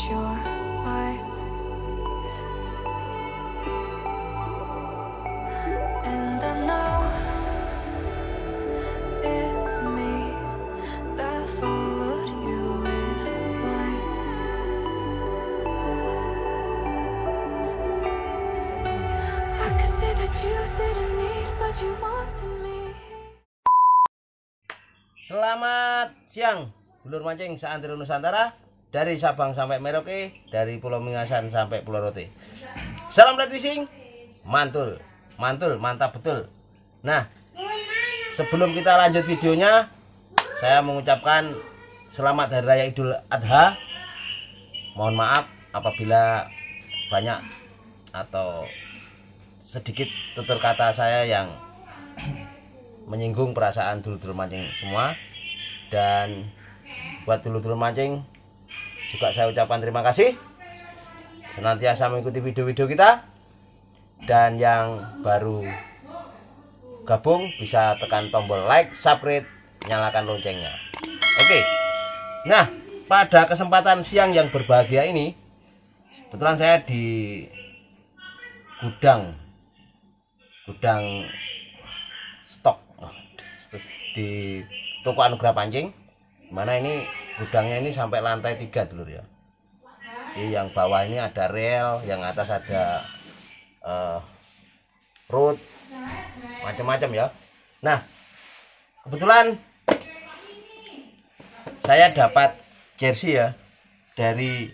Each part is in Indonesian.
Selamat siang, Dulur Mancing Seantero Nusantara dari Sabang sampai Merauke, dari Pulau Mingasan sampai Pulau Rote. Salam Red Fishing, mantul, mantul, mantap betul. Nah, sebelum kita lanjut videonya, saya mengucapkan selamat Hari Raya Idul Adha. Mohon maaf apabila banyak atau sedikit tutur kata saya yang menyinggung perasaan dulu-dulu mancing semua dan buat dulu-dulu mancing juga saya ucapkan terima kasih senantiasa mengikuti video-video kita dan yang baru gabung bisa tekan tombol like, subscribe, nyalakan loncengnya. Oke. Nah, pada kesempatan siang yang berbahagia ini kebetulan saya di gudang gudang stok di toko anugerah pancing mana ini gudangnya ini sampai lantai tiga dulu ya di yang bawah ini ada rel yang atas ada uh, root macam-macam ya nah kebetulan saya dapat jersey ya dari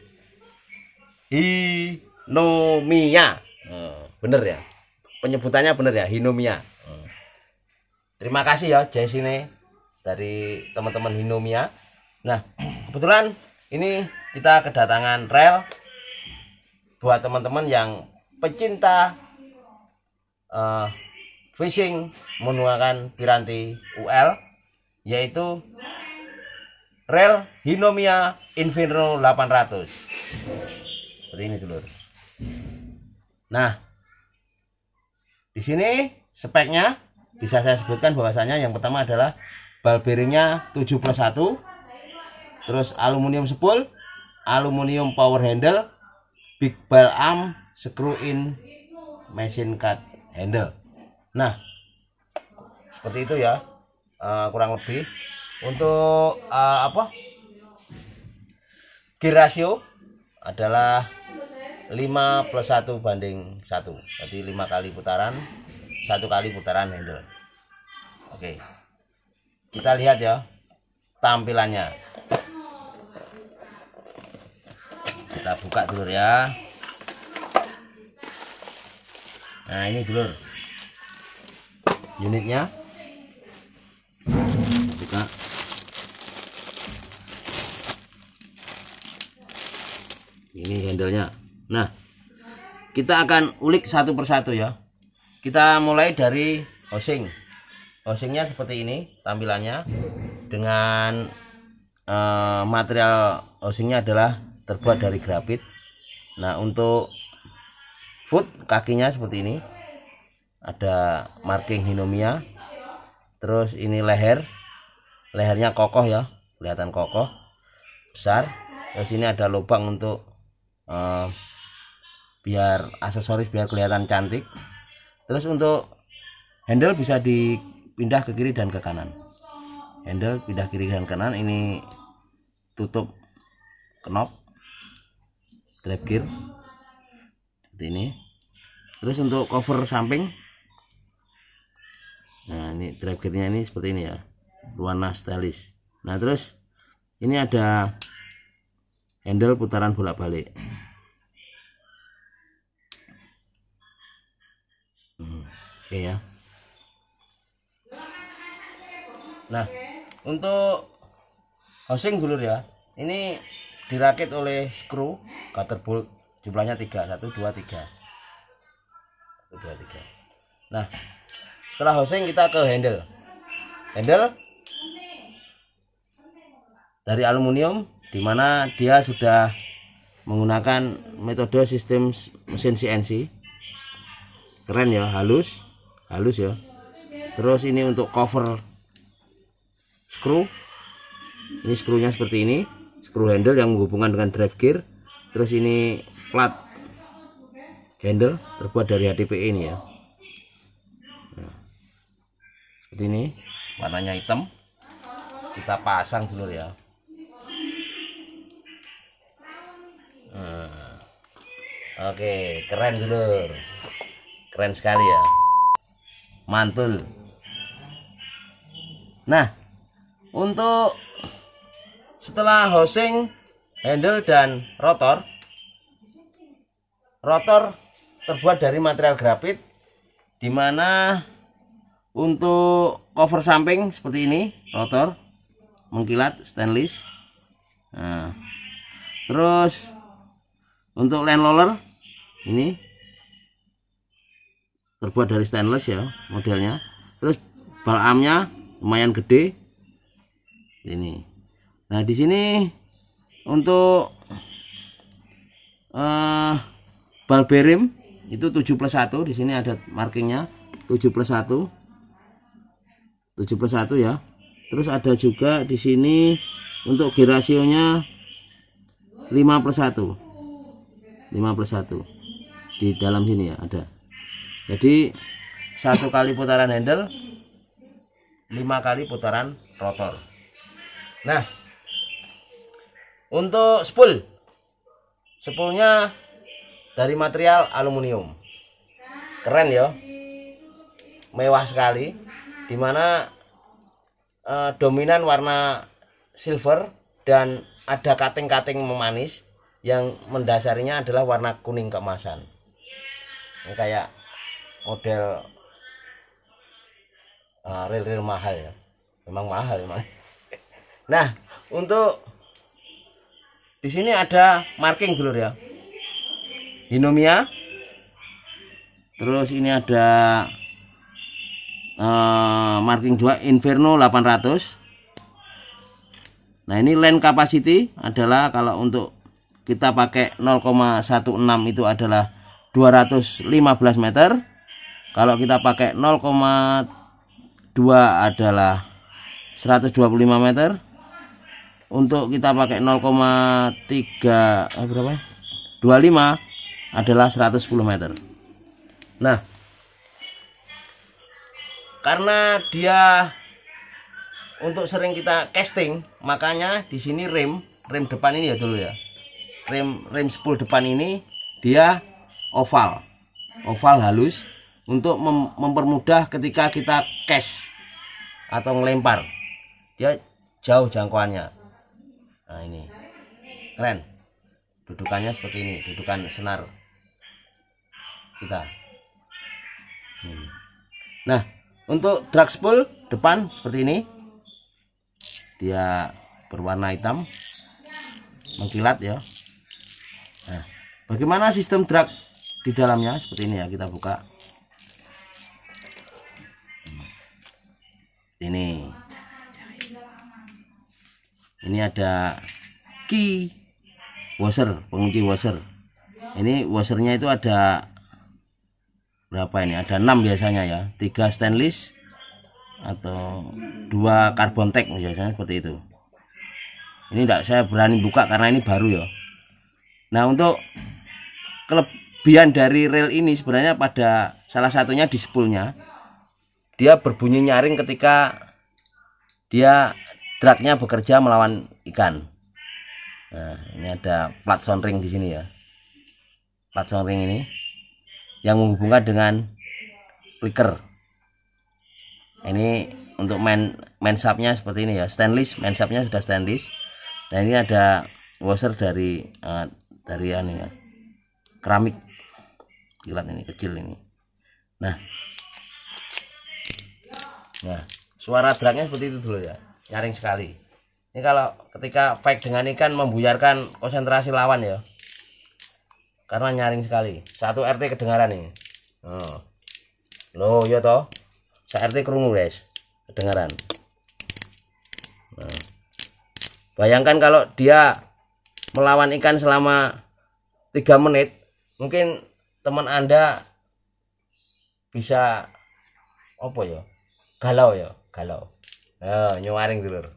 Hinomia hmm. bener ya penyebutannya bener ya Hinomia hmm. terima kasih ya jersey ini dari teman-teman Hinomia Nah, kebetulan ini kita kedatangan rel buat teman-teman yang pecinta uh, fishing menggunakan piranti UL yaitu rel Hinomia Inferno 800. Seperti ini dulur. Nah, di sini speknya bisa saya sebutkan bahwasanya yang pertama adalah ball bearingnya 7 plus 1 terus aluminium spool aluminium power handle big ball arm screw in machine cut handle nah seperti itu ya uh, kurang lebih untuk uh, apa gear ratio adalah 5 plus 1 banding 1 jadi 5 kali putaran 1 kali putaran handle oke kita lihat ya tampilannya kita buka dulu ya nah ini dulu unitnya buka ini handlenya nah kita akan ulik satu persatu ya kita mulai dari housing housingnya seperti ini tampilannya dengan uh, material housingnya adalah terbuat hmm. dari grafit nah untuk foot kakinya seperti ini ada marking hinomia terus ini leher lehernya kokoh ya kelihatan kokoh besar terus ini ada lubang untuk uh, biar aksesoris biar kelihatan cantik terus untuk handle bisa dipindah ke kiri dan ke kanan handle pindah kiri dan kanan ini tutup knob drive gear seperti ini terus untuk cover samping nah ini drive gearnya ini seperti ini ya warna stylish nah terus ini ada handle putaran bolak-balik hmm, oke ya nah untuk housing dulur ya ini dirakit oleh screw bolt jumlahnya tiga satu dua tiga satu dua tiga nah setelah housing kita ke handle handle dari aluminium dimana dia sudah menggunakan metode sistem mesin CNC keren ya halus halus ya terus ini untuk cover screw ini screwnya seperti ini screw handle yang menghubungkan dengan drive gear terus ini plat handle terbuat dari HDPE ini ya nah, seperti ini warnanya hitam kita pasang dulu ya nah, oke keren dulu keren sekali ya mantul nah untuk setelah housing handle dan rotor rotor terbuat dari material grafit dimana untuk cover samping seperti ini rotor mengkilat stainless nah, terus untuk land roller ini terbuat dari stainless ya modelnya terus balamnya lumayan gede ini nah di sini untuk uh, eh, bal berim itu 7 plus 1 di sini ada markingnya 7 plus 1 7 plus 1 ya terus ada juga di sini untuk girasionya 5 plus 1 5 plus 1 di dalam sini ya ada jadi satu kali putaran handle 5 kali putaran rotor nah untuk spool. Spoolnya dari material aluminium. Keren ya. Mewah sekali. Dimana eh, dominan warna silver dan ada kating-kating memanis yang mendasarinya adalah warna kuning keemasan. Ini kayak model eh, real-real uh, mahal ya. Memang mahal memang. Nah, untuk di sini ada marking dulur ya. Inomia. Terus ini ada uh, marking 2 Inferno 800. Nah, ini land capacity adalah kalau untuk kita pakai 0,16 itu adalah 215 meter. Kalau kita pakai 0,2 adalah 125 meter untuk kita pakai 0,3 eh, berapa 25 ya? adalah 110 meter nah karena dia untuk sering kita casting makanya di sini rem rem depan ini ya dulu ya rem rem spool depan ini dia oval oval halus untuk mem mempermudah ketika kita cash atau melempar dia jauh jangkauannya nah ini keren dudukannya seperti ini dudukan senar kita hmm. nah untuk drag spool depan seperti ini dia berwarna hitam mengkilat ya nah bagaimana sistem drag di dalamnya seperti ini ya kita buka ini ini ada key washer pengunci washer ini washernya itu ada berapa ini ada enam biasanya ya tiga stainless atau dua carbon tech biasanya seperti itu ini tidak saya berani buka karena ini baru ya nah untuk kelebihan dari rel ini sebenarnya pada salah satunya di spoolnya dia berbunyi nyaring ketika dia Draknya bekerja melawan ikan. Nah, ini ada plat ring di sini ya. Plat ring ini yang menghubungkan dengan clicker. Ini untuk main main subnya seperti ini ya. Stainless, main subnya sudah stainless. Nah ini ada washer dari uh, dari ini anu ya. Keramik. Kilat ini kecil ini. Nah. Nah, suara draknya seperti itu dulu ya nyaring sekali ini kalau ketika pack dengan ikan membuyarkan konsentrasi lawan ya karena nyaring sekali satu RT kedengaran nih oh. loh ya toh saya RT kerungu guys kedengaran nah. bayangkan kalau dia melawan ikan selama tiga menit mungkin teman anda bisa apa ya galau ya galau Nah, oh, nyuaring dulur.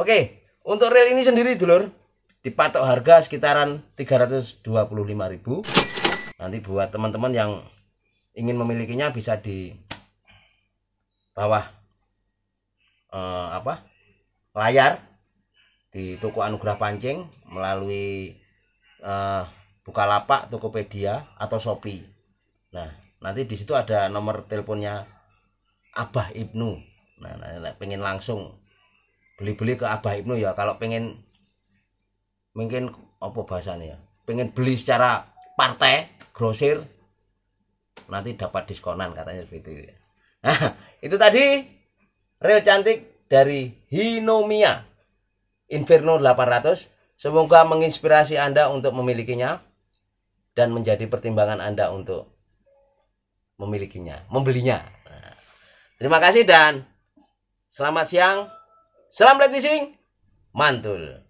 Oke, untuk reel ini sendiri dulur dipatok harga sekitaran 325.000. Nanti buat teman-teman yang ingin memilikinya bisa di bawah eh, apa? layar di toko Anugerah Pancing melalui eh, lapak, Tokopedia atau Shopee. Nah, nanti di situ ada nomor teleponnya Abah Ibnu nah, nah, nah pengen langsung beli-beli ke Abah Ibnu ya kalau pengen mungkin apa bahasanya ya pengen beli secara partai grosir nanti dapat diskonan katanya seperti itu ya. Nah, itu tadi real cantik dari Hinomia Inferno 800 semoga menginspirasi Anda untuk memilikinya dan menjadi pertimbangan Anda untuk memilikinya, membelinya. Nah, terima kasih dan Selamat siang. Salam Black fishing. Mantul.